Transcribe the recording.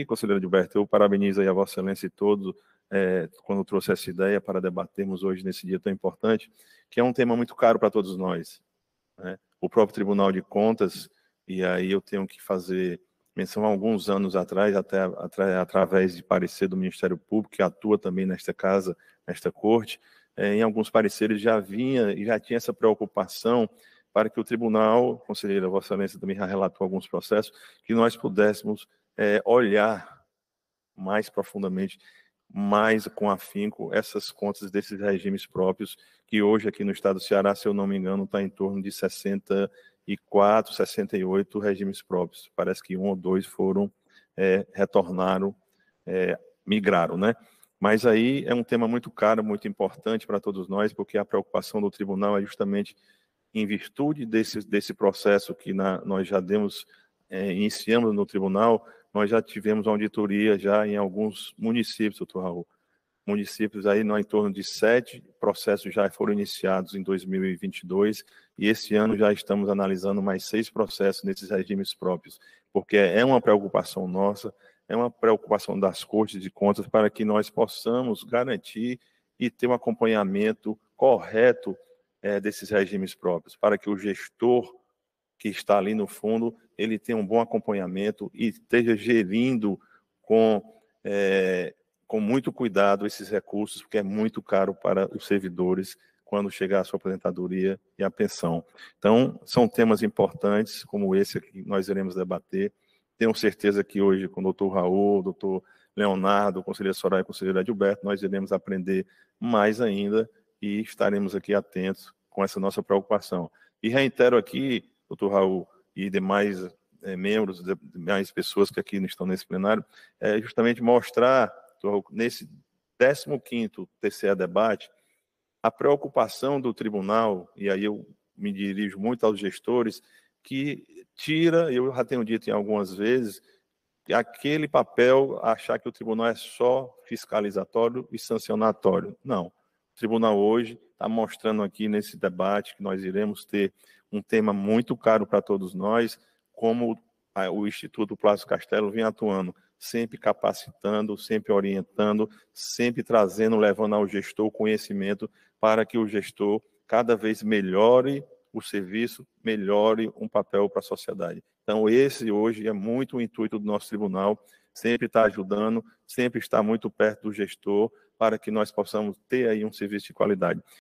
aqui, conselheiro Gilberto. Eu parabenizo aí a Vossa Excelência e todos é, quando trouxe essa ideia para debatermos hoje nesse dia tão importante, que é um tema muito caro para todos nós. Né? O próprio Tribunal de Contas, e aí eu tenho que fazer menção a alguns anos atrás, até, através de parecer do Ministério Público, que atua também nesta casa, nesta corte, é, em alguns pareceres já vinha e já tinha essa preocupação para que o tribunal, conselheira Vossa Excelência também já relatou alguns processos, que nós pudéssemos é, olhar mais profundamente, mais com afinco, essas contas desses regimes próprios, que hoje aqui no estado do Ceará, se eu não me engano, está em torno de 64, 68 regimes próprios. Parece que um ou dois foram, é, retornaram, é, migraram, né? Mas aí é um tema muito caro, muito importante para todos nós, porque a preocupação do tribunal é justamente em virtude desse, desse processo que na, nós já demos é, iniciamos no tribunal, nós já tivemos auditoria já em alguns municípios, doutor Raul. Municípios aí, não, em torno de sete processos já foram iniciados em 2022 e esse ano já estamos analisando mais seis processos nesses regimes próprios, porque é uma preocupação nossa, é uma preocupação das cortes de contas para que nós possamos garantir e ter um acompanhamento correto é, desses regimes próprios, para que o gestor que está ali no fundo, ele tenha um bom acompanhamento e esteja gerindo com, é, com muito cuidado esses recursos, porque é muito caro para os servidores quando chegar a sua aposentadoria e a pensão. Então, são temas importantes, como esse que nós iremos debater. Tenho certeza que hoje, com o doutor Raul, doutor Leonardo, Conselheira conselheiro Soraya e conselheiro Adilberto, nós iremos aprender mais ainda e estaremos aqui atentos com essa nossa preocupação. E reitero aqui doutor Raul e demais é, membros, demais pessoas que aqui não estão nesse plenário, é justamente mostrar, Raul, nesse 15º TCE debate, a preocupação do tribunal, e aí eu me dirijo muito aos gestores, que tira, eu já tenho dito em algumas vezes, aquele papel, achar que o tribunal é só fiscalizatório e sancionatório. Não. O tribunal hoje está mostrando aqui nesse debate que nós iremos ter um tema muito caro para todos nós, como o Instituto Plácio Castelo vem atuando, sempre capacitando, sempre orientando, sempre trazendo, levando ao gestor conhecimento para que o gestor cada vez melhore o serviço, melhore um papel para a sociedade. Então, esse hoje é muito o intuito do nosso tribunal, sempre está ajudando, sempre está muito perto do gestor, para que nós possamos ter aí um serviço de qualidade.